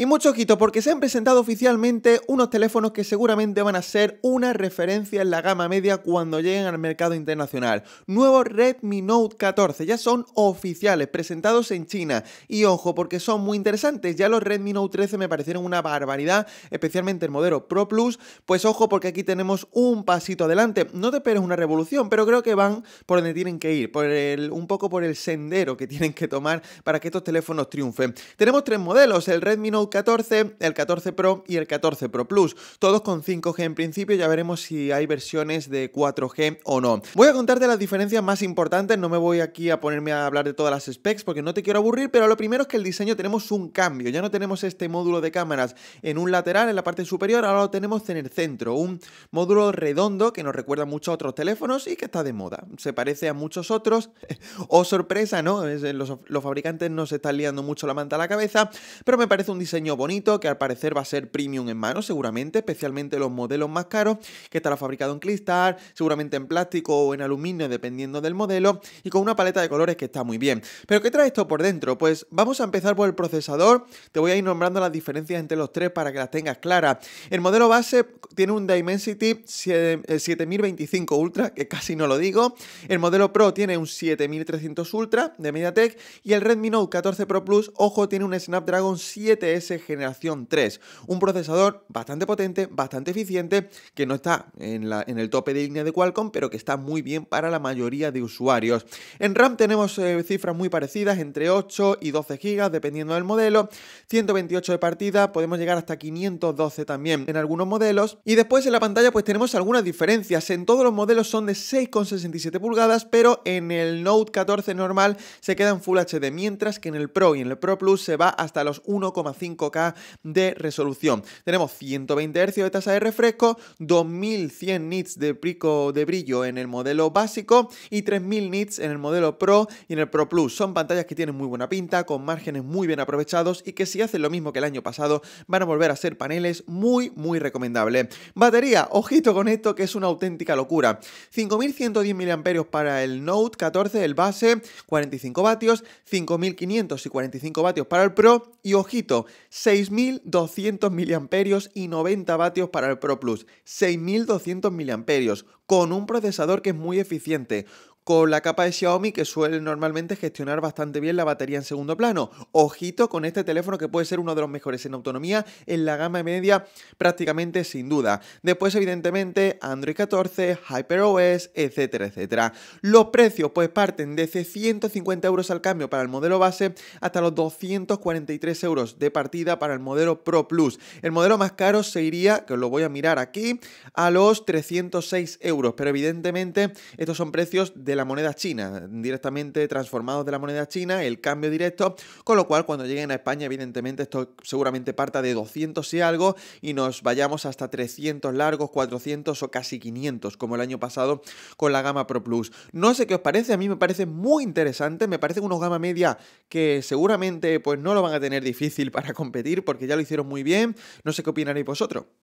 Y mucho ojito porque se han presentado oficialmente unos teléfonos que seguramente van a ser una referencia en la gama media cuando lleguen al mercado internacional. Nuevo Redmi Note 14, ya son oficiales, presentados en China. Y ojo, porque son muy interesantes, ya los Redmi Note 13 me parecieron una barbaridad, especialmente el modelo Pro Plus, pues ojo porque aquí tenemos un pasito adelante. No te esperes una revolución, pero creo que van por donde tienen que ir, por el, un poco por el sendero que tienen que tomar para que estos teléfonos triunfen. Tenemos tres modelos, el Redmi Note 14, el 14 Pro y el 14 Pro Plus. Todos con 5G en principio, ya veremos si hay versiones de 4G o no. Voy a contarte las diferencias más importantes, no me voy aquí a ponerme a hablar de todas las specs porque no te quiero aburrir, pero lo primero es que el diseño tenemos un cambio, ya no tenemos este módulo de cámaras en un lateral, en la parte superior, ahora lo tenemos en el centro, un módulo redondo que nos recuerda mucho a otros teléfonos y que está de moda. Se parece a muchos otros, o oh, sorpresa, ¿no? Eh, los, fabricantes no se están liando mucho la manta a la cabeza, pero me parece un diseño bonito que al parecer va a ser premium en mano, seguramente, especialmente los modelos más caros, que estará fabricado en cristal, seguramente en plástico o en aluminio, dependiendo del modelo, y con una paleta de colores que está muy bien. Pero ¿qué trae esto por dentro? Pues vamos a empezar por el procesador, te voy a ir nombrando las diferencias entre los tres para que las tengas claras. El modelo base tiene un Dimensity 7025 eh, Ultra, que casi no lo digo, el modelo Pro tiene un 7300 Ultra de MediaTek, y el Redmi Note 14 Pro Plus, ojo, tiene un Snapdragon 7 Generación 3. Un procesador bastante potente, bastante eficiente, que no está en, la, en el tope de línea de Qualcomm, pero que está muy bien para la mayoría de usuarios. En RAM tenemos eh, cifras muy parecidas, entre 8 y 12 gigas dependiendo del modelo. 128 de partida, podemos llegar hasta 512 también en algunos modelos. Y después en la pantalla pues tenemos algunas diferencias. En todos los modelos son de 6,67 pulgadas, pero en el Note 14 normal se queda en Full HD, mientras que en el Pro y en el Pro Plus se va hasta los 1,5 5 k de resolución. Tenemos 120 Hz de tasa de refresco, 2100 nits de pico de brillo en el modelo básico y 3000 nits en el modelo Pro y en el Pro Plus. Son pantallas que tienen muy buena pinta, con márgenes muy bien aprovechados y que si hacen lo mismo que el año pasado van a volver a ser paneles muy muy recomendables. Batería, ojito con esto que es una auténtica locura. 5110 mAh para el Note 14, el base, 45 vatios, 5500 y 45 vatios para el Pro y ojito, 6.200 miliamperios y 90 vatios para el Pro Plus. 6.200 miliamperios con un procesador que es muy eficiente, con la capa de Xiaomi que suele normalmente gestionar bastante bien la batería en segundo plano. Ojito con este teléfono que puede ser uno de los mejores en autonomía en la gama media prácticamente sin duda. Después evidentemente Android 14, HyperOS, etcétera, etcétera. Los precios pues parten desde 150 euros al cambio para el modelo base hasta los 243 euros de partida para el modelo Pro Plus. El modelo más caro se iría, que os lo voy a mirar aquí, a los 306 euros, pero evidentemente estos son precios de la moneda china, directamente transformados de la moneda china, el cambio directo, con lo cual cuando lleguen a España, evidentemente, esto seguramente parta de 200 y algo y nos vayamos hasta 300 largos, 400 o casi 500, como el año pasado con la gama Pro Plus. No sé qué os parece, a mí me parece muy interesante, me parece unos gama media que seguramente pues no lo van a tener difícil para competir porque ya lo hicieron muy bien, no sé qué opinaréis vosotros.